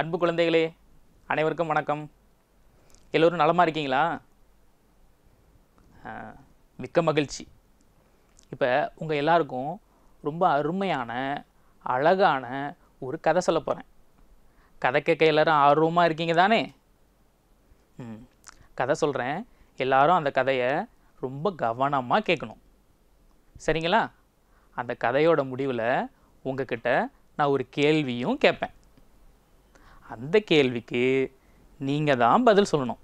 அன்பு குழந்தைகளே அனைவருக்கும் வணக்கம் எல்லோரும் நலமாக இருக்கீங்களா மிக்க மகிழ்ச்சி இப்போ உங்கள் எல்லாருக்கும் ரொம்ப அருமையான அழகான ஒரு கதை சொல்ல போகிறேன் கதை கேட்க எல்லோரும் ஆர்வமாக இருக்கீங்க தானே ம் கதை சொல்கிறேன் எல்லாரும் அந்த கதையை ரொம்ப கவனமாக கேட்கணும் சரிங்களா அந்த கதையோட முடிவில் உங்ககிட்ட நான் ஒரு கேள்வியும் கேட்பேன் அந்த கேள்விக்கு நீங்கள் தான் பதில் சொல்லணும்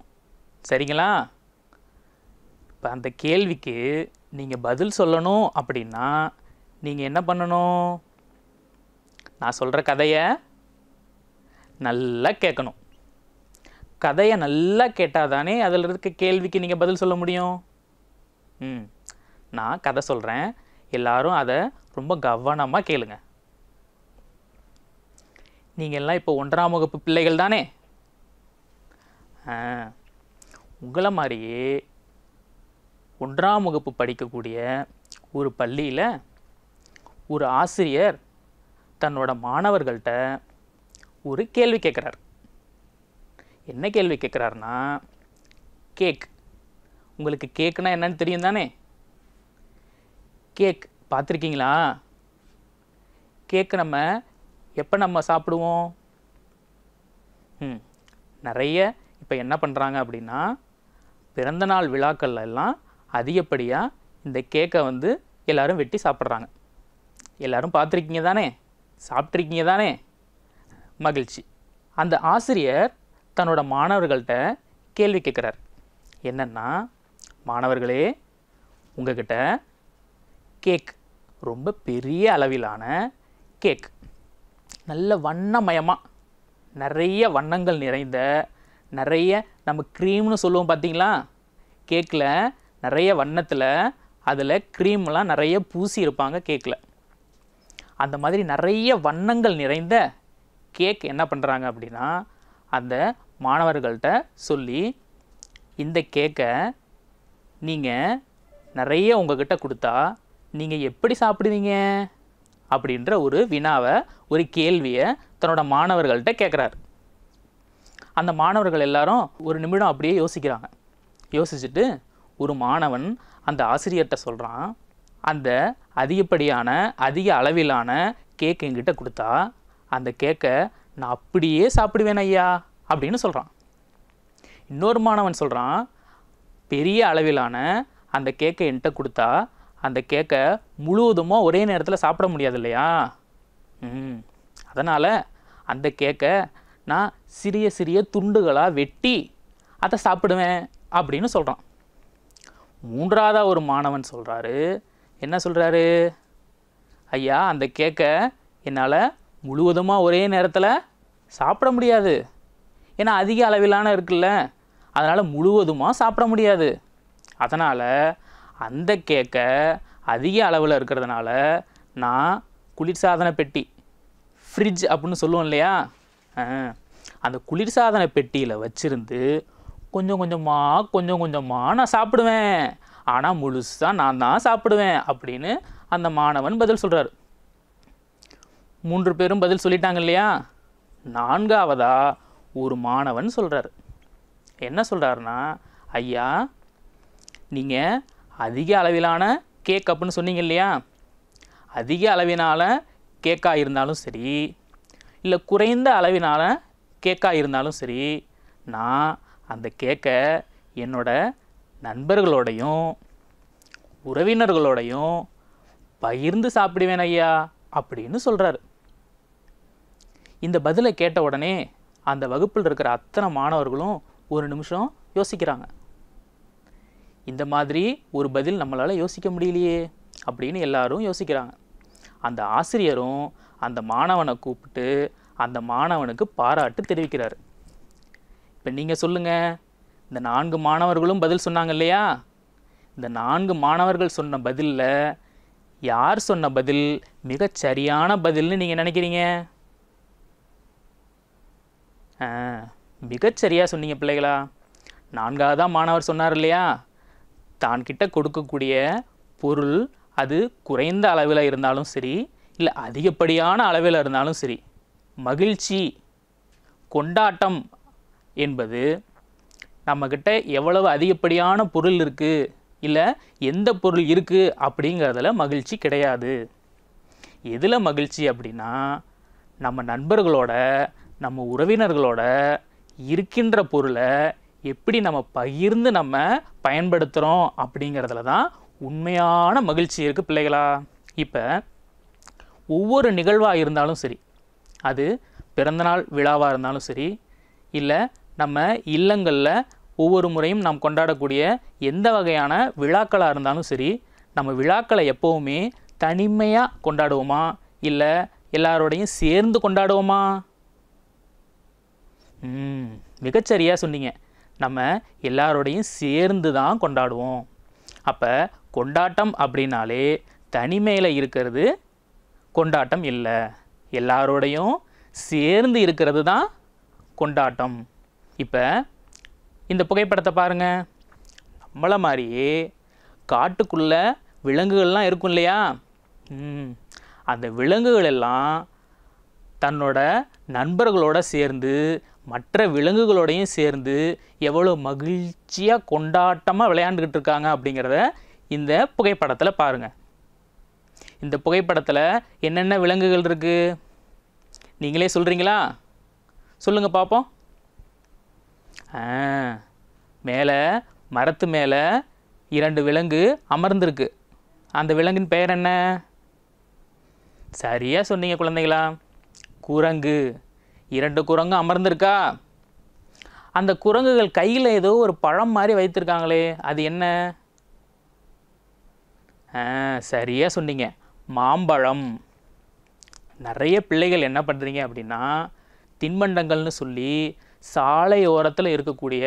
சரிங்களா இப்போ அந்த கேள்விக்கு நீங்கள் பதில் சொல்லணும் அப்படின்னா நீங்கள் என்ன பண்ணணும் நான் சொல்கிற கதையை நல்லா கேட்கணும் கதையை நல்லா கேட்டால் தானே அதில் இருக்க கேள்விக்கு நீங்கள் பதில் சொல்ல முடியும் ம் நான் கதை சொல்கிறேன் எல்லோரும் அதை ரொம்ப கவனமாக கேளுங்கள் நீங்கள் எல்லாம் இப்போ ஒன்றாம் வகுப்பு பிள்ளைகள் தானே உங்களை மாதிரியே ஒன்றாம் வகுப்பு படிக்கக்கூடிய ஒரு பள்ளியில் ஒரு ஆசிரியர் தன்னோட மாணவர்கள்ட்ட ஒரு கேள்வி கேட்குறார் என்ன கேள்வி கேட்குறாருன்னா கேக் உங்களுக்கு கேக்குனா என்னன்னு தெரியும் தானே கேக் பார்த்துருக்கீங்களா கேக் நம்ம எப்போ நம்ம சாப்பிடுவோம் ம் நிறைய இப்போ என்ன பண்ணுறாங்க அப்படின்னா பிறந்தநாள் விழாக்கள்ல விழாக்கள் எல்லாம் அதிகப்படியாக இந்த கேக்கை வந்து எல்லோரும் வெட்டி சாப்பிட்றாங்க எல்லோரும் பார்த்துருக்கீங்க தானே சாப்பிட்ருக்கீங்க தானே மகிழ்ச்சி அந்த ஆசிரியர் தன்னோட மாணவர்கள்ட்ட கேள்வி கேட்குறார் என்னென்னா மாணவர்களே உங்ககிட்ட கேக் ரொம்ப பெரிய அளவிலான கேக் நல்ல வண்ணமயமாக நிறைய வண்ணங்கள் நிறைந்த நிறைய நம்ம க்ரீம்னு சொல்லுவோம் பார்த்தீங்களா கேக்கில் நிறைய வண்ணத்தில் அதில் க்ரீம்லாம் நிறைய பூசி இருப்பாங்க கேக்கில் அந்த மாதிரி நிறைய வண்ணங்கள் நிறைந்த கேக் என்ன பண்ணுறாங்க அப்படின்னா அந்த மாணவர்கள்ட்ட சொல்லி இந்த கேக்கை நீங்கள் நிறைய உங்கள்கிட்ட கொடுத்தா நீங்கள் எப்படி சாப்பிடுவீங்க அப்படின்ற ஒரு வினாவை ஒரு கேள்வியை தன்னோட மாணவர்கள்ட்ட கேட்குறாரு அந்த மாணவர்கள் எல்லாரும் ஒரு நிமிடம் அப்படியே யோசிக்கிறாங்க யோசிச்சுட்டு ஒரு மாணவன் அந்த ஆசிரியர்கிட்ட சொல்கிறான் அந்த அதிகப்படியான அதிக அளவிலான கேக் எங்கிட்ட கொடுத்தா அந்த கேக்கை நான் அப்படியே சாப்பிடுவேன் ஐயா அப்படின்னு சொல்கிறான் இன்னொரு மாணவன் சொல்கிறான் பெரிய அளவிலான அந்த கேக்கை என்கிட்ட கொடுத்தா அந்த கேக்கை முழுவதுமாக ஒரே நேரத்தில் சாப்பிட முடியாது இல்லையா ம் அதனால் அந்த கேக்கை நான் சிறிய சிறிய துண்டுகளாக வெட்டி அதை சாப்பிடுவேன் அப்படின்னு சொல்கிறான் மூன்றாவதா ஒரு மாணவன் சொல்கிறாரு என்ன சொல்கிறாரு ஐயா அந்த கேக்கை என்னால் முழுவதுமாக ஒரே நேரத்தில் சாப்பிட முடியாது ஏன்னா அதிக அளவிலான இருக்குல்ல அதனால் முழுவதுமாக சாப்பிட முடியாது அதனால் அந்த கேக்கை அதிக அளவில் இருக்கிறதுனால நான் குளிர்சாதன பெட்டி ஃப்ரிட்ஜ் அப்படின்னு சொல்லுவோம் இல்லையா அந்த குளிர்சாதன பெட்டியில் வச்சுருந்து கொஞ்சம் கொஞ்சமாக கொஞ்சம் கொஞ்சமாக நான் சாப்பிடுவேன் ஆனால் முழுசாக நான் தான் சாப்பிடுவேன் அப்படின்னு அந்த மாணவன் பதில் சொல்கிறார் மூன்று பேரும் பதில் சொல்லிட்டாங்க இல்லையா நான்காவதா ஒரு மாணவன் சொல்கிறார் என்ன சொல்கிறாருன்னா ஐயா நீங்கள் அதிக அளவிலான கேக் அப்புடின்னு சொன்னீங்க இல்லையா அதிக அளவினால் கேக்காக இருந்தாலும் சரி இல்லை குறைந்த அளவினால் கேக்காக இருந்தாலும் சரி நான் அந்த கேக்கை என்னோடய நண்பர்களோடையும் உறவினர்களோடையும் பகிர்ந்து சாப்பிடுவேன் ஐயா அப்படின்னு சொல்கிறாரு இந்த பதிலை கேட்ட உடனே அந்த வகுப்பில் இருக்கிற அத்தனை மாணவர்களும் ஒரு நிமிஷம் யோசிக்கிறாங்க இந்த மாதிரி ஒரு பதில் நம்மளால் யோசிக்க முடியலையே அப்படின்னு எல்லாரும் யோசிக்கிறாங்க அந்த ஆசிரியரும் அந்த மாணவனை கூப்பிட்டு அந்த மாணவனுக்கு பாராட்டு தெரிவிக்கிறார் இப்போ நீங்கள் சொல்லுங்கள் இந்த நான்கு மாணவர்களும் பதில் சொன்னாங்க இல்லையா இந்த நான்கு மாணவர்கள் சொன்ன பதிலில் யார் சொன்ன பதில் மிகச் சரியான பதில்னு நீங்கள் நினைக்கிறீங்க மிகச்சரியாக சொன்னீங்க பிள்ளைகளா நான்காவதாக மாணவர் சொன்னார் இல்லையா தான் கிட்ட கொடுக்கக்கூடிய பொருள் அது குறைந்த அளவில் இருந்தாலும் சரி இல்லை அதிகப்படியான அளவில் இருந்தாலும் சரி மகிழ்ச்சி கொண்டாட்டம் என்பது நம்மக்கிட்ட எவ்வளவு அதிகப்படியான பொருள் இருக்குது இல்லை எந்த பொருள் இருக்குது அப்படிங்கிறதுல மகிழ்ச்சி கிடையாது எதில் மகிழ்ச்சி அப்படின்னா நம்ம நண்பர்களோட நம்ம உறவினர்களோட இருக்கின்ற பொருளை எப்படி நம்ம பகிர்ந்து நம்ம பயன்படுத்துகிறோம் அப்படிங்கிறதுல தான் உண்மையான மகிழ்ச்சி இருக்குது பிள்ளைகளா இப்போ ஒவ்வொரு நிகழ்வாக இருந்தாலும் சரி அது பிறந்தநாள் விழாவாக இருந்தாலும் சரி இல்லை நம்ம இல்லங்களில் ஒவ்வொரு முறையும் நாம் கொண்டாடக்கூடிய எந்த வகையான விழாக்களாக இருந்தாலும் சரி நம்ம விழாக்களை எப்போவுமே தனிமையாக கொண்டாடுவோமா இல்லை எல்லாரோடையும் சேர்ந்து கொண்டாடுவோமா மிகச்சரியாக சொன்னீங்க நம்ம எல்லாரோடையும் சேர்ந்து தான் கொண்டாடுவோம் அப்போ கொண்டாட்டம் அப்படின்னாலே தனிமையில் இருக்கிறது கொண்டாட்டம் இல்லை எல்லாரோடையும் சேர்ந்து இருக்கிறது தான் கொண்டாட்டம் இப்போ இந்த புகைப்படத்தை பாருங்கள் நம்மளை மாதிரியே காட்டுக்குள்ளே விலங்குகள்லாம் இருக்கும் இல்லையா அந்த விலங்குகள் எல்லாம் தன்னோட நண்பர்களோட சேர்ந்து மற்ற விலங்குகளோடையும் சேர்ந்து எவ்வளோ மகிழ்ச்சியாக கொண்டாட்டமாக விளையாண்டுக்கிட்டு இருக்காங்க அப்படிங்கிறத இந்த புகைப்படத்தில் பாருங்கள் இந்த புகைப்படத்தில் என்னென்ன விலங்குகள் இருக்குது நீங்களே சொல்கிறீங்களா சொல்லுங்கள் பார்ப்போம் மேலே மரத்து மேலே இரண்டு விலங்கு அமர்ந்திருக்கு அந்த விலங்கின் பெயர் என்ன சரியாக சொன்னீங்க குழந்தைங்களா குரங்கு இரண்டு குரங்கு அமர்ந்திருக்கா அந்த குரங்குகள் கையில் ஏதோ ஒரு பழம் மாதிரி வைத்திருக்காங்களே அது என்ன சரியாக சொன்னீங்க மாம்பழம் நிறைய பிள்ளைகள் என்ன பண்ணுறீங்க அப்படின்னா தின்பண்டங்கள்னு சொல்லி சாலை ஓரத்தில் இருக்கக்கூடிய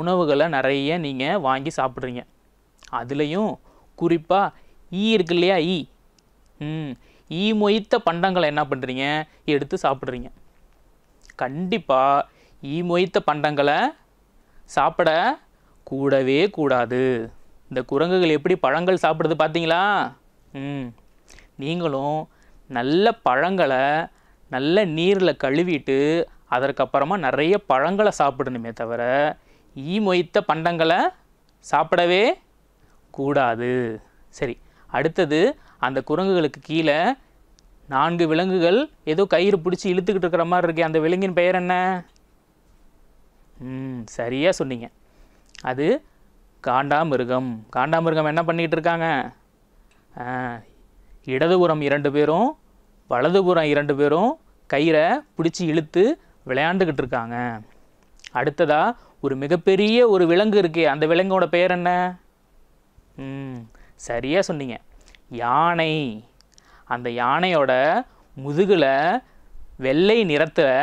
உணவுகளை நிறைய நீங்கள் வாங்கி சாப்பிட்றீங்க அதுலேயும் குறிப்பாக ஈ இருக்கு இல்லையா ஈ ம் ஈ மொய்த்த பண்டங்களை என்ன பண்ணுறீங்க எடுத்து சாப்பிட்றீங்க கண்டிப்பாக ஈ மொய்த்த பண்டங்களை சாப்பிட கூடவே கூடாது இந்த குரங்குகள் எப்படி பழங்கள் சாப்பிடுது பார்த்தீங்களா ம் நீங்களும் நல்ல பழங்களை நல்ல நீரில் கழுவிட்டு அதற்கப்புறமா நிறைய பழங்களை சாப்பிடணுமே தவிர ஈ மொய்த்த பண்டங்களை சாப்பிடவே கூடாது சரி அடுத்தது அந்த குரங்குகளுக்கு கீழே நான்கு விலங்குகள் ஏதோ கயிறு பிடிச்சி இழுத்துக்கிட்டு இருக்கிற மாதிரி இருக்கே அந்த விலங்கின் பெயர் என்ன ம் சரியாக சொன்னீங்க அது காண்டாமிருகம் காண்டாமிருகம் என்ன பண்ணிக்கிட்டு இருக்காங்க இடதுபுறம் இரண்டு பேரும் வலதுபுறம் இரண்டு பேரும் கயிறை பிடிச்சி இழுத்து விளையாண்டுக்கிட்டு இருக்காங்க அடுத்ததாக ஒரு மிகப்பெரிய ஒரு விலங்கு இருக்கே அந்த விலங்கோட பெயர் என்ன ம் சரியாக சொன்னீங்க யானை அந்த யானையோட முதுகில் வெள்ளை நிறத்தில்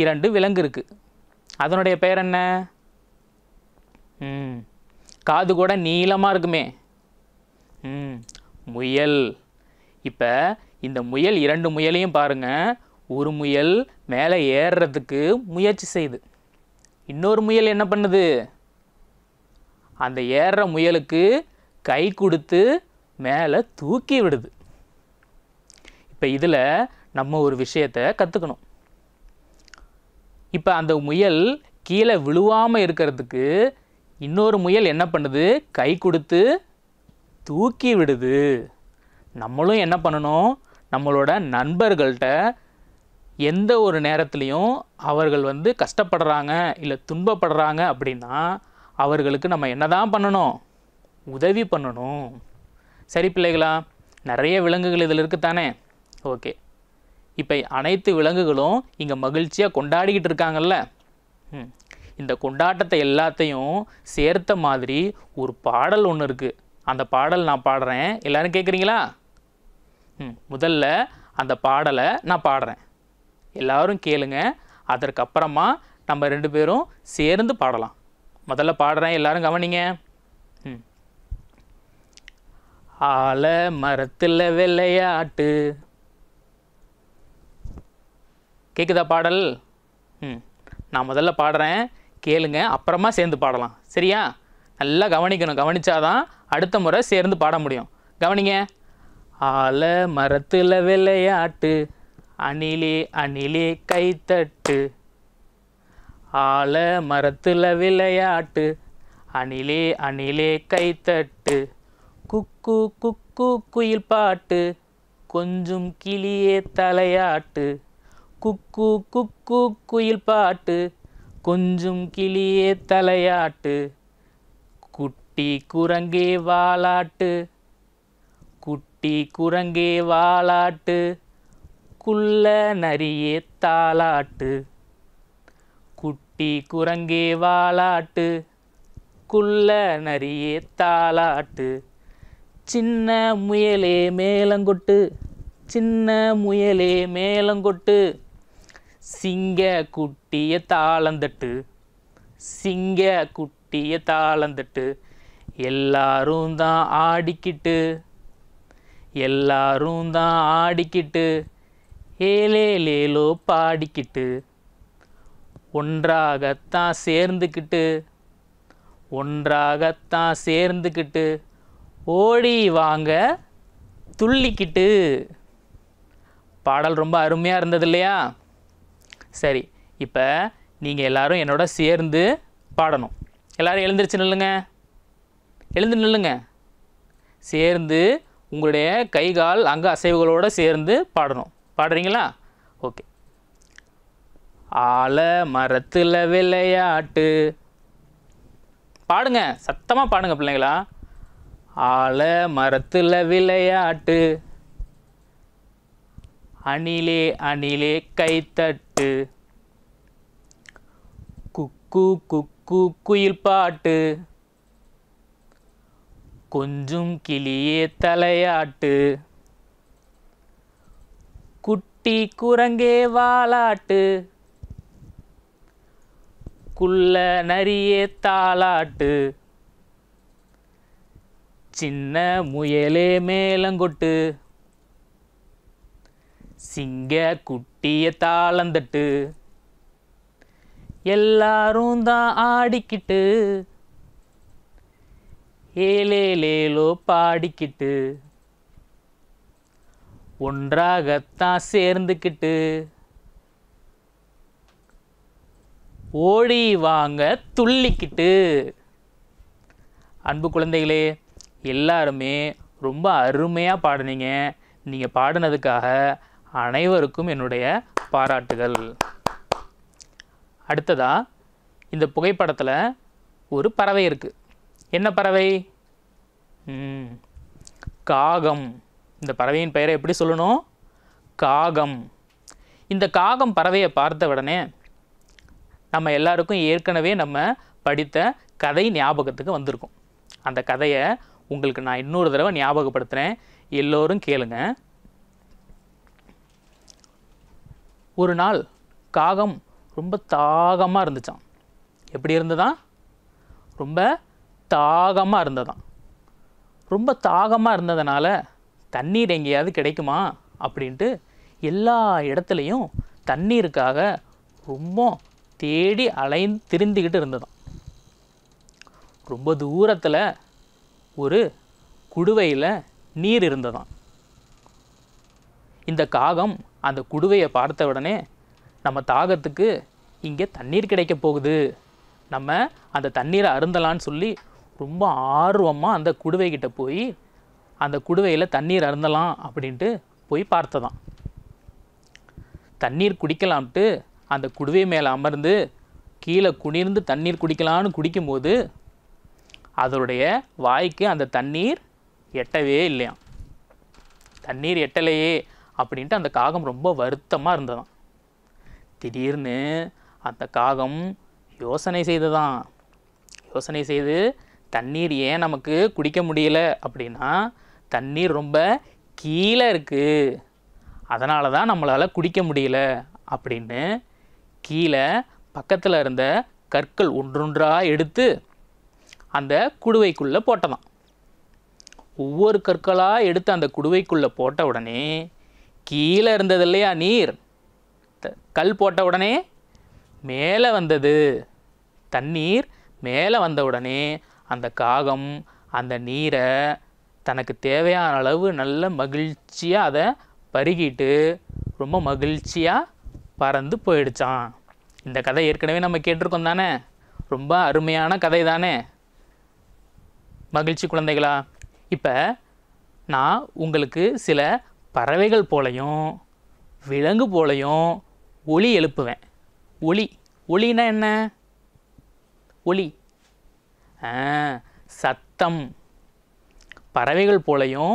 இரண்டு விலங்கு இருக்குது அதனுடைய பெயர் என்ன ம் காது கூட நீளமாக இருக்குமே ம் முயல் இப்போ இந்த முயல் இரண்டு முயலையும் பாருங்கள் ஒரு முயல் மேலே ஏறுறதுக்கு முயற்சி செய்யுது இன்னொரு முயல் என்ன பண்ணுது அந்த ஏறுற முயலுக்கு கை கொடுத்து மேலே தூக்கி விடுது இப்போ இதில் நம்ம ஒரு விஷயத்தை கற்றுக்கணும் இப்போ அந்த முயல் கீழே விழுவாமல் இருக்கிறதுக்கு இன்னொரு முயல் என்ன பண்ணுது கை கொடுத்து தூக்கி விடுது நம்மளும் என்ன பண்ணணும் நம்மளோட நண்பர்கள்ட்ட எந்த ஒரு நேரத்துலையும் அவர்கள் வந்து கஷ்டப்படுறாங்க இல்லை துன்பப்படுறாங்க அப்படின்னா அவர்களுக்கு நம்ம என்ன தான் பண்ணணும் உதவி பண்ணணும் சரி பிள்ளைகளா நிறைய விலங்குகள் இதில் இருக்குது தானே ஓகே இப்போ அனைத்து விலங்குகளும் இங்கே மகிழ்ச்சியாக கொண்டாடிக்கிட்டு இருக்காங்கல்ல இந்த கொண்டாட்டத்தை எல்லாத்தையும் சேர்த்த மாதிரி ஒரு பாடல் ஒன்று இருக்குது அந்த பாடல் நான் பாடுறேன் எல்லோரும் கேட்குறீங்களா ம் முதல்ல அந்த பாடலை நான் பாடுறேன் எல்லோரும் கேளுங்க அதற்கப்புறமா நம்ம ரெண்டு பேரும் சேர்ந்து பாடலாம் முதல்ல பாடுறேன் எல்லோரும் கவனிங்க ம் ஆலை மரத்தில் விளையாட்டு கேட்குதா பாடல் ம் நான் முதல்ல பாடுறேன் கேளுங்க அப்புறமா சேர்ந்து பாடலாம் சரியா நல்லா கவனிக்கணும் கவனிச்சாதான் அடுத்த முறை சேர்ந்து பாட முடியும் கவனிங்க ஆல மரத்தில் விளையாட்டு அணிலே அணிலே கைத்தட்டு ஆல மரத்தில் விளையாட்டு அணிலே அணிலே கைத்தட்டு குக்கு குக்கு குயில் பாட்டு கொஞ்சம் கிளியே தலையாட்டு குக்கு குக்கு குயில் பாட்டு கொஞ்சம் கிளியே தலையாட்டு குட்டி குரங்கே வாலாட்டு குட்டி குரங்கே வாலாட்டு குள்ள நரியே தாளாட்டு குட்டி குரங்கே வாலாட்டு குள்ள நரியே தாளாட்டு சின்ன முயலே மேலங்கொட்டு சின்ன முயலே மேலங்கொட்டு சிங்க குட்டிய தாளந்தட்டு சிங்க குட்டிய தாளந்தட்டு எல்லாரும் தான் ஆடிக்கிட்டு எல்லாரும் தான் ஆடிக்கிட்டு ஏலேலேலோ பாடிக்கிட்டு ஒன்றாகத்தான் சேர்ந்துக்கிட்டு ஒன்றாகத்தான் சேர்ந்துக்கிட்டு ஓடி வாங்க துள்ளிக்கிட்டு பாடல் ரொம்ப அருமையாக இருந்தது இல்லையா சரி இப்போ நீங்கள் எல்லோரும் என்னோட சேர்ந்து பாடணும் எல்லோரும் எழுந்துருச்சு நில்லுங்க எழுந்து நில்லுங்க சேர்ந்து உங்களுடைய கை கால் அங்க அசைவுகளோடு சேர்ந்து பாடணும் பாடுறீங்களா ஓகே ஆல மரத்தில் விளையாட்டு பாடுங்க சத்தமாக பாடுங்க பிள்ளைங்களா ஆல மரத்தில் விளையாட்டு அணிலே அணிலே கைத்தட்டு பாட்டு குக்கு குக்கு குயில் பாட்டு கொஞ்சம் கிளியே தலையாட்டு குட்டி குரங்கே வாலாட்டு குள்ள நரியே தாளாட்டு சின்ன முயலே மேலங்கொட்டு சிங்க குட்டிய தாளந்தட்டு எல்லாரும் தான் ஆடிக்கிட்டு ஏலேலேலோ பாடிக்கிட்டு ஒன்றாகத்தான் சேர்ந்துக்கிட்டு ஓடி வாங்க துள்ளிக்கிட்டு அன்பு குழந்தைகளே எல்லாருமே ரொம்ப அருமையாக பாடினீங்க நீங்கள் பாடினதுக்காக அனைவருக்கும் என்னுடைய பாராட்டுகள் அடுத்ததாக இந்த புகைப்படத்தில் ஒரு பறவை இருக்குது என்ன பறவை காகம் இந்த பறவையின் பெயரை எப்படி சொல்லணும் காகம் இந்த காகம் பறவையை பார்த்த உடனே நம்ம எல்லாருக்கும் ஏற்கனவே நம்ம படித்த கதை ஞாபகத்துக்கு வந்திருக்கும் அந்த கதையை உங்களுக்கு நான் இன்னொரு தடவை ஞாபகப்படுத்துகிறேன் எல்லோரும் கேளுங்கள் ஒரு நாள் காகம் ரொம்ப தாகமாக இருந்துச்சான் எப்படி இருந்ததா ரொம்ப தாகமாக இருந்ததான் ரொம்ப தாகமாக இருந்ததுனால தண்ணீர் எங்கேயாவது கிடைக்குமா அப்படின்ட்டு எல்லா இடத்துலையும் தண்ணீருக்காக ரொம்ப தேடி அலைந்து திரிந்துக்கிட்டு இருந்ததாம் ரொம்ப தூரத்தில் ஒரு குடுவையில் நீர் இருந்ததாம் இந்த காகம் அந்த குடுவையை பார்த்த உடனே நம்ம தாகத்துக்கு இங்கே தண்ணீர் கிடைக்க போகுது நம்ம அந்த தண்ணீரை அருந்தலான்னு சொல்லி ரொம்ப ஆர்வமாக அந்த குடுவைக்கிட்ட போய் அந்த குடுவையில் தண்ணீர் அருந்தலாம் அப்படின்ட்டு போய் பார்த்ததான் தண்ணீர் குடிக்கலாம்ட்டு அந்த குடுவை மேலே அமர்ந்து கீழே குனிர்ந்து தண்ணீர் குடிக்கலான்னு குடிக்கும்போது அதனுடைய வாய்க்கு அந்த தண்ணீர் எட்டவே இல்லையாம் தண்ணீர் எட்டலையே அப்படின்ட்டு அந்த காகம் ரொம்ப வருத்தமாக இருந்ததாம் திடீர்னு அந்த காகம் யோசனை செய்ததான் யோசனை செய்து தண்ணீர் ஏன் நமக்கு குடிக்க முடியல அப்படின்னா தண்ணீர் ரொம்ப கீழே இருக்குது அதனால தான் நம்மளால் குடிக்க முடியல அப்படின்னு கீழே பக்கத்தில் இருந்த கற்கள் ஒன்றொன்றாக எடுத்து அந்த குடுவைக்குள்ளே போட்டதான் ஒவ்வொரு கற்களாக எடுத்து அந்த குடுவைக்குள்ளே போட்ட உடனே கீழே இருந்தது இல்லையா நீர் கல் போட்ட உடனே மேலே வந்தது தண்ணீர் மேலே வந்த உடனே அந்த காகம் அந்த நீரை தனக்கு தேவையான அளவு நல்ல மகிழ்ச்சியாக அதை பருகிட்டு ரொம்ப மகிழ்ச்சியாக பறந்து போயிடுச்சான் இந்த கதை ஏற்கனவே நம்ம கேட்டிருக்கோம் தானே ரொம்ப அருமையான கதை தானே மகிழ்ச்சி குழந்தைகளா இப்போ நான் உங்களுக்கு சில பறவைகள் போலையும் விலங்கு போலையும் ஒளி எழுப்புவேன் ஒளி ஒளினா என்ன ஒளி சத்தம் பறவைகள் போலையும்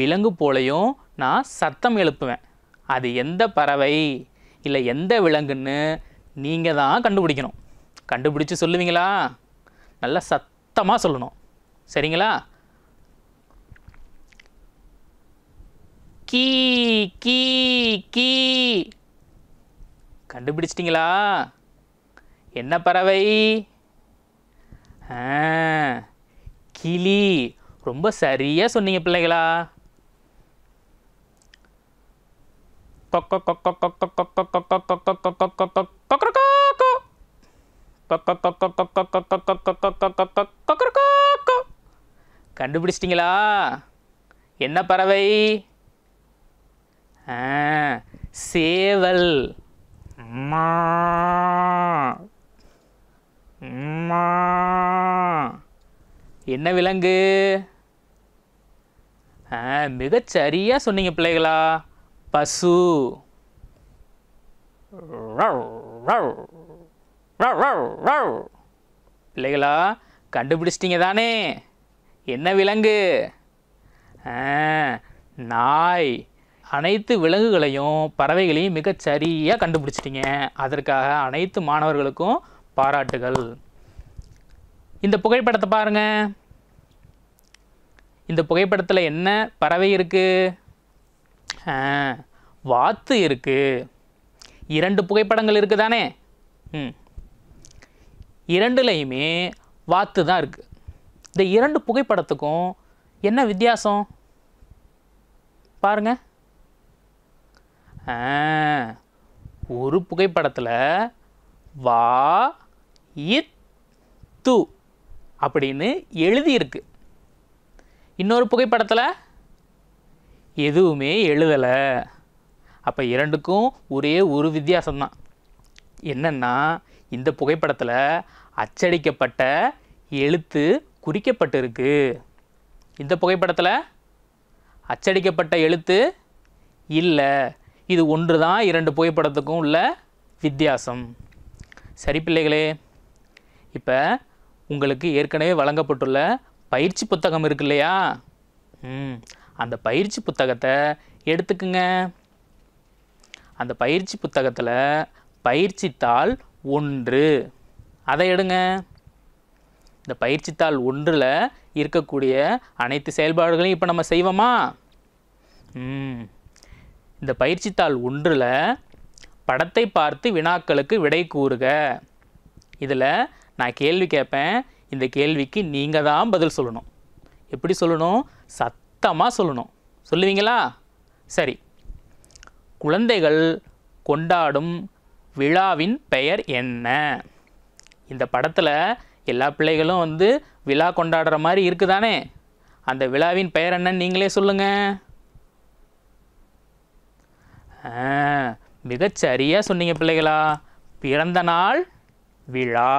விலங்கு போலையும் நான் சத்தம் எழுப்புவேன் அது எந்த பறவை இல்லை எந்த விலங்குன்னு நீங்கள் தான் கண்டுபிடிக்கணும் கண்டுபிடிச்சி சொல்லுவீங்களா நல்லா சத்தமாக சொல்லணும் சரிங்களா கீ கீ கீ கண்டுபிடிச்சிட்டிங்களா என்ன பறவை கிளி ரொம்ப சரியாக சொன்னீங்க பிள்ளைகளா கண்டுபிடிச்சிட்டிங்களா என்ன பறவை சேவல் என்ன விலங்கு மிகச்சரியாக சொன்னீங்க பிள்ளைகளா பசு பிள்ளைகளா கண்டுபிடிச்சிட்டிங்க தானே என்ன விலங்கு நாய் அனைத்து விலங்குகளையும் பறவைகளையும் மிகச் சரியாக கண்டுபிடிச்சிட்டிங்க அதற்காக அனைத்து மாணவர்களுக்கும் பாராட்டுகள் இந்த புகைப்படத்தை பாருங்கள் இந்த புகைப்படத்தில் என்ன பறவை இருக்குது வாத்து இருக்குது இரண்டு புகைப்படங்கள் இருக்குது தானே ம் இரண்டுலேயுமே வாத்து தான் இருக்குது இந்த இரண்டு புகைப்படத்துக்கும் என்ன வித்தியாசம் பாருங்கள் ஒரு புகைப்படத்தில் வா இத்து அப்படின்னு எழுதியிருக்கு இன்னொரு புகைப்படத்தில் எதுவுமே எழுதலை அப்போ இரண்டுக்கும் ஒரே ஒரு வித்தியாசம்தான் என்னென்னா இந்த புகைப்படத்தில் அச்சடிக்கப்பட்ட எழுத்து குறிக்கப்பட்டிருக்கு இந்த புகைப்படத்தில் அச்சடிக்கப்பட்ட எழுத்து இல்லை இது ஒன்று தான் இரண்டு புகைப்படத்துக்கும் உள்ள வித்தியாசம் சரி பிள்ளைகளே இப்போ உங்களுக்கு ஏற்கனவே வழங்கப்பட்டுள்ள பயிற்சி புத்தகம் இருக்கு இல்லையா ம் அந்த பயிற்சி புத்தகத்தை எடுத்துக்குங்க அந்த பயிற்சி புத்தகத்தில் பயிற்சித்தாள் ஒன்று அதை எடுங்க இந்த பயிற்சித்தாள் ஒன்றில் இருக்கக்கூடிய அனைத்து செயல்பாடுகளையும் இப்போ நம்ம செய்வோமா ம் இந்த பயிற்சித்தாள் ஒன்றில் படத்தை பார்த்து வினாக்களுக்கு விடை கூறுக இதில் நான் கேள்வி கேட்பேன் இந்த கேள்விக்கு நீங்கள் தான் பதில் சொல்லணும் எப்படி சொல்லணும் சத்தமாக சொல்லணும் சொல்லுவீங்களா சரி குழந்தைகள் கொண்டாடும் விழாவின் பெயர் என்ன இந்த படத்தில் எல்லா பிள்ளைகளும் வந்து விழா கொண்டாடுற மாதிரி இருக்குதானே அந்த விழாவின் பெயர் என்னன்னு நீங்களே சொல்லுங்கள் மிகச்சரியாக சொன்னீங்க பிள்ளைகளா பிறந்த நாள் விழா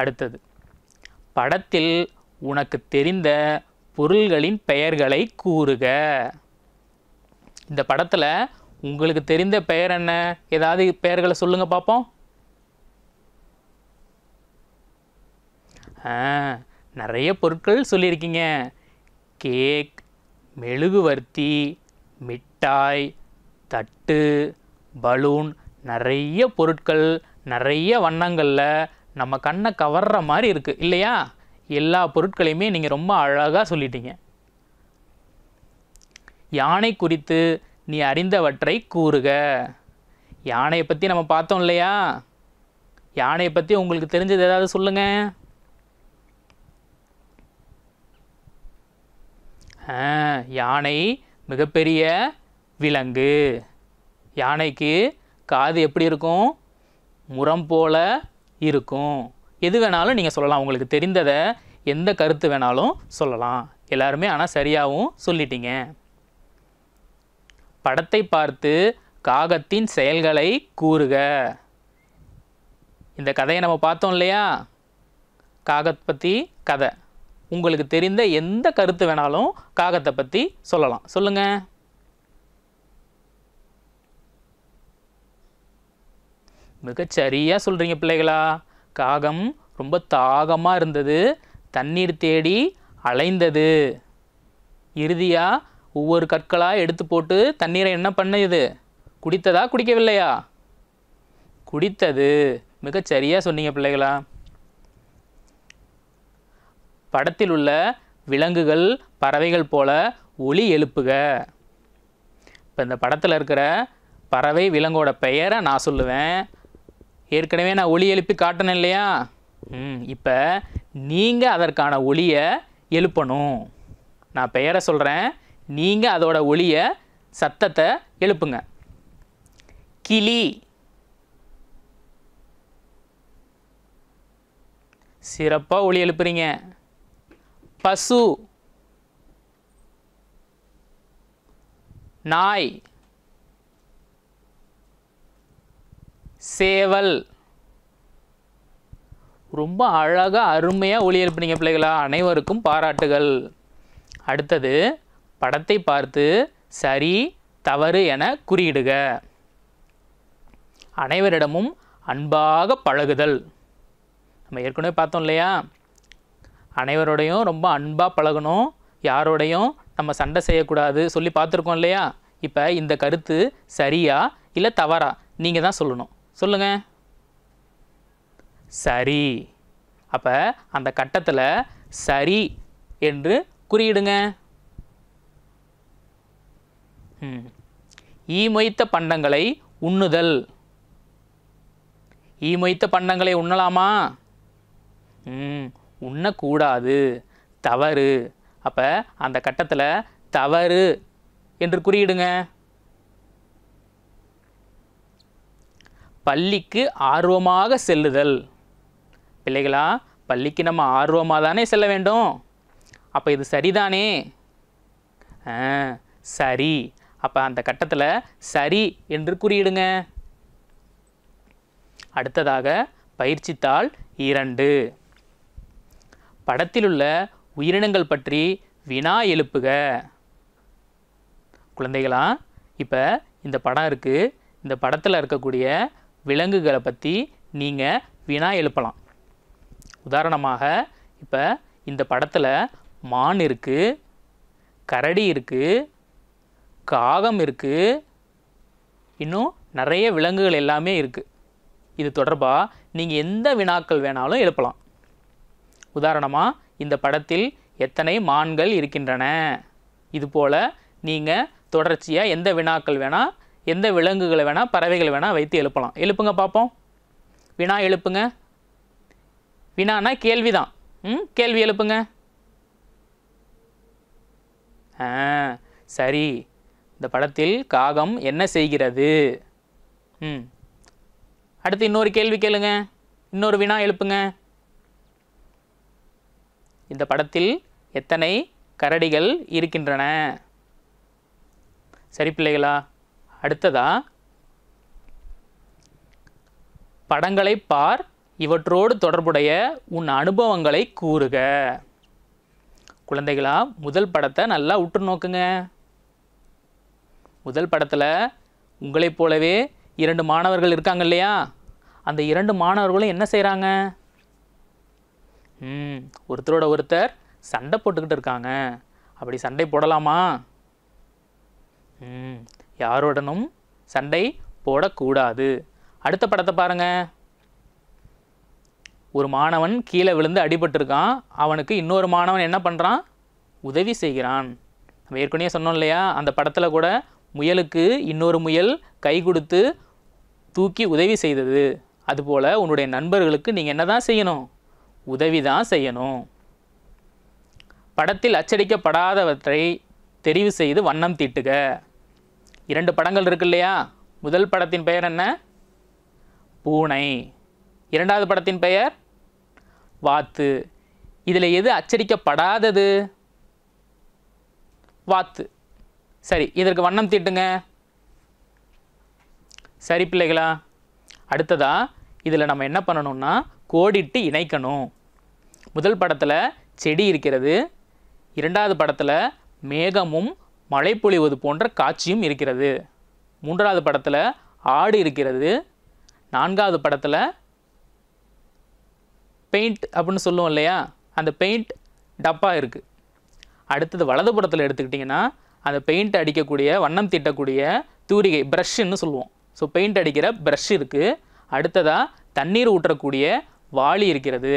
அடுத்தது படத்தில் உனக்கு தெரிந்த பொருள்களின் பெயர்களை கூறுக இந்த படத்தில் உங்களுக்கு தெரிந்த பெயர் என்ன ஏதாவது பெயர்களை சொல்லுங்கள் பார்ப்போம் நிறைய பொருட்கள் சொல்லியிருக்கீங்க கேக் மெழுகுவர்த்தி மிட்டாய் தட்டு பலூன் நிறைய பொருட்கள் நிறைய வண்ணங்களில் நம்ம கண்ணை கவர்ற மாதிரி இருக்குது இல்லையா எல்லா பொருட்களையுமே நீங்கள் ரொம்ப அழகாக சொல்லிட்டீங்க யானை குறித்து நீ அறிந்தவற்றை கூறுக யானையை பற்றி நம்ம பார்த்தோம் இல்லையா யானையை பற்றி உங்களுக்கு தெரிஞ்சது ஏதாவது சொல்லுங்கள் யானை மிகப்பெரிய விலங்கு யானைக்கு காது எப்படி இருக்கும் முரம் போல இருக்கும் எது வேணாலும் நீங்கள் சொல்லலாம் உங்களுக்கு தெரிந்ததை எந்த கருத்து வேணாலும் சொல்லலாம் எல்லாருமே ஆனால் சரியாகவும் சொல்லிட்டீங்க படத்தை பார்த்து காகத்தின் செயல்களை கூறுக இந்த கதையை நம்ம பார்த்தோம் இல்லையா காகத் பற்றி கதை உங்களுக்கு தெரிந்த எந்த கருத்து வேணாலும் காகத்தை பற்றி சொல்லலாம் சொல்லுங்கள் மிகச்சரியாக சொல்கிறீங்க பிள்ளைகளா காகம் ரொம்ப தாகமாக இருந்தது தண்ணீர் தேடி அலைந்தது இறுதியாக ஒவ்வொரு கற்களாக எடுத்து போட்டு தண்ணீரை என்ன பண்ணுது குடித்ததா குடிக்கவில்லையா குடித்தது மிகச்சரியாக சொன்னீங்க பிள்ளைகளா படத்தில் உள்ள விலங்குகள் பறவைகள் போல ஒளி எழுப்புக இப்போ இந்த படத்தில் இருக்கிற பறவை விலங்கோட பெயரை நான் சொல்லுவேன் ஏற்கனவே நான் ஒளி எழுப்பி காட்டணும் இல்லையா ம் இப்போ நீங்கள் அதற்கான ஒளியை எழுப்பணும் நான் பெயரை சொல்கிறேன் நீங்கள் அதோட ஒளியை சத்தத்தை எழுப்புங்க கிளி சிறப்பாக ஒளி எழுப்புறீங்க பசு நாய் சேவல் ரொம்ப அழகாக அருமையாக ஒளி பிள்ளைகளா அனைவருக்கும் பாராட்டுகள் அடுத்தது படத்தை பார்த்து சரி தவறு என குறியிடுக அனைவரிடமும் அன்பாக பழகுதல் நம்ம ஏற்கனவே பார்த்தோம் இல்லையா அனைவரோடையும் ரொம்ப அன்பாக பழகணும் யாரோடையும் நம்ம சண்டை செய்யக்கூடாது சொல்லி பார்த்துருக்கோம் இல்லையா இப்போ இந்த கருத்து சரியா இல்லை தவறா நீங்கள் தான் சொல்லணும் சொல்லுங்கள் சரி அப்போ அந்த கட்டத்தில் சரி என்று குறியிடுங்க ஈமொய்த்த பண்டங்களை உண்ணுதல் ஈமொய்த்த பண்டங்களை உண்ணலாமா உண்ணக்கூடாது தவறு அப்போ அந்த கட்டத்தில் தவறு என்று குறியிடுங்க பள்ளிக்கு ஆர்வமாக செல்லுதல் பிள்ளைகளா பள்ளிக்கு நம்ம ஆர்வமாக தானே செல்ல வேண்டும் அப்போ இது சரிதானே சரி அப்போ அந்த கட்டத்தில் சரி என்று குறியிடுங்க அடுத்ததாக பயிற்சித்தாள் இரண்டு படத்திலுள்ள உயிரினங்கள் பற்றி வினா எழுப்புக குழந்தைகளா இப்போ இந்த படம் இருக்குது இந்த படத்தில் இருக்கக்கூடிய விலங்குகளை பற்றி நீங்கள் வினா எழுப்பலாம் உதாரணமாக இப்போ இந்த படத்தில் மான் இருக்குது கரடி இருக்குது காகம் இருக்குது இன்னும் நிறைய விலங்குகள் எல்லாமே இருக்குது இது தொடர்பாக நீங்கள் எந்த வினாக்கள் வேணாலும் எழுப்பலாம் உதாரணமாக இந்த படத்தில் எத்தனை மான்கள் இருக்கின்றன இதுபோல் நீங்கள் தொடர்ச்சியாக எந்த வினாக்கள் வேணால் எந்த விலங்குகளை வேணால் பறவைகளை வேணால் வைத்து எழுப்பலாம் எழுப்புங்க பார்ப்போம் வினா எழுப்புங்க வினானா கேள்வி தான் ம் கேள்வி எழுப்புங்க ஆ சரி இந்த படத்தில் காகம் என்ன செய்கிறது ம் அடுத்து இன்னொரு கேள்வி கேளுங்க இன்னொரு வினா எழுப்புங்க இந்த படத்தில் எத்தனை கரடிகள் இருக்கின்றன சரி பிள்ளைகளா அடுத்ததா படங்களை பார் இவற்றோடு தொடர்புடைய உன் அனுபவங்களை கூறுக குழந்தைகளா முதல் படத்தை நல்லா உற்று நோக்குங்க முதல் படத்தில் உங்களைப் போலவே இரண்டு மாணவர்கள் இருக்காங்க இல்லையா அந்த இரண்டு மாணவர்களும் என்ன செய்கிறாங்க ம் ஒருத்தரோட ஒருத்தர் சண்டை போட்டுக்கிட்டு இருக்காங்க அப்படி சண்டை போடலாமா ம் யாருடனும் சண்டை போடக்கூடாது அடுத்த படத்தை பாருங்க ஒரு மாணவன் கீழே விழுந்து அடிபட்டிருக்கான் அவனுக்கு இன்னொரு மாணவன் என்ன பண்ணுறான் உதவி செய்கிறான் நம்ம ஏற்கனவே சொன்னோம் இல்லையா அந்த படத்தில் கூட முயலுக்கு இன்னொரு முயல் கை கொடுத்து தூக்கி உதவி செய்தது அதுபோல் உன்னுடைய நண்பர்களுக்கு நீங்கள் என்ன தான் செய்யணும் உதவி தான் செய்யணும் படத்தில் அச்சடிக்கப்படாதவற்றை தெரிவு செய்து வண்ணம் தீட்டுக இரண்டு படங்கள் இருக்கு இல்லையா முதல் படத்தின் பெயர் என்ன பூனை இரண்டாவது படத்தின் பெயர் வாத்து இதில் எது அச்சடிக்கப்படாதது வாத்து சரி இதற்கு வண்ணம் தீட்டுங்க சரி பிள்ளைகளா அடுத்ததா இதில் நம்ம என்ன பண்ணணும்னா கோடிட்டு இணைக்கணும் முதல் படத்தில் செடி இருக்கிறது இரண்டாவது படத்தில் மேகமும் மழை பொழிவது போன்ற காட்சியும் இருக்கிறது மூன்றாவது படத்தில் ஆடு இருக்கிறது நான்காவது படத்தில் பெயிண்ட் அப்படின்னு சொல்லுவோம் இல்லையா அந்த பெயிண்ட் டப்பா இருக்குது அடுத்தது வலது புறத்தில் எடுத்துக்கிட்டிங்கன்னா அந்த பெயிண்ட் அடிக்கக்கூடிய வண்ணம் தீட்டக்கூடிய தூரிகை ப்ரஷ்ன்னு சொல்லுவோம் ஸோ பெயிண்ட் அடிக்கிற ப்ரஷ் இருக்குது அடுத்ததாக தண்ணீர் ஊற்றக்கூடிய வாளி இருக்கிறது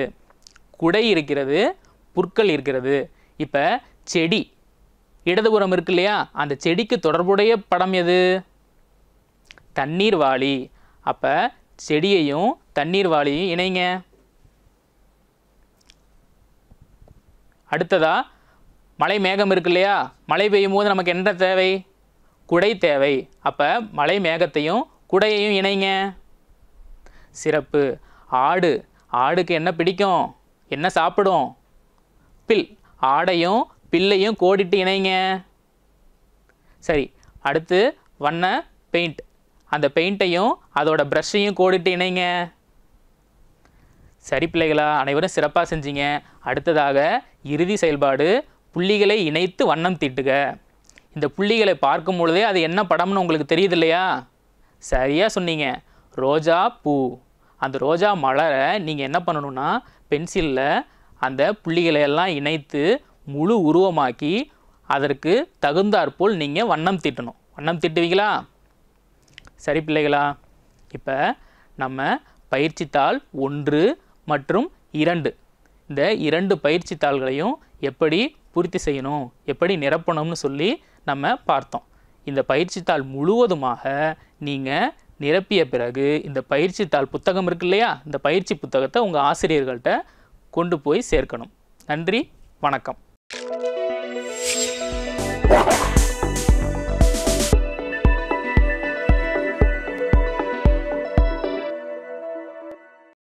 குடை இருக்கிறது புற்கள் இருக்கிறது இப்போ செடி இடதுபுறம் இருக்கு இல்லையா அந்த செடிக்கு தொடர்புடைய படம் எது தண்ணீர் வாளி அப்போ செடியையும் தண்ணீர் வாளியும் இணைங்க அடுத்ததா மலை மேகம் இருக்கு இல்லையா மழை பெய்யும் போது நமக்கு என்ன தேவை குடை தேவை அப்போ மலை மேகத்தையும் குடையையும் இணைங்க சிறப்பு ஆடு ஆடுக்கு என்ன பிடிக்கும் என்ன சாப்பிடும் பில் ஆடையும் பில்லையும் கோடிட்டு இணைங்க சரி அடுத்து வண்ண பெயிண்ட் அந்த பெயிண்ட்டையும் அதோட ப்ரஷ்ஷையும் கோடிட்டு இணைங்க சரி பிள்ளைகளா அனைவரும் சிறப்பாக செஞ்சீங்க அடுத்ததாக இறுதி செயல்பாடு புள்ளிகளை இணைத்து வண்ணம் தீட்டுக இந்த புள்ளிகளை பார்க்கும் பொழுதே அது என்ன படம்னு உங்களுக்கு தெரியுது இல்லையா சரியாக சொன்னீங்க ரோஜா பூ அந்த ரோஜா மலரை நீங்கள் என்ன பண்ணணும்னா பென்சிலில் அந்த புள்ளிகளை எல்லாம் இணைத்து முழு உருவமாக்கி அதற்கு தகுந்தாற்போல் நீங்கள் வண்ணம் தீட்டணும் வண்ணம் தீட்டுவீங்களா சரி பிள்ளைகளா இப்போ நம்ம பயிற்சித்தாள் ஒன்று மற்றும் இரண்டு இந்த இரண்டு பயிற்சித்தாள்களையும் எப்படி பூர்த்தி செய்யணும் எப்படி நிரப்பணும்னு சொல்லி நம்ம பார்த்தோம் இந்த பயிற்சித்தாள் முழுவதுமாக நீங்கள் நிரப்பிய பிறகு இந்த பயிற்சித்தாள் புத்தகம் இருக்கு இல்லையா இந்த பயிற்சி புத்தகத்தை உங்கள் ஆசிரியர்கள்ட்ட கொண்டு போய் சேர்க்கணும் நன்றி வணக்கம் you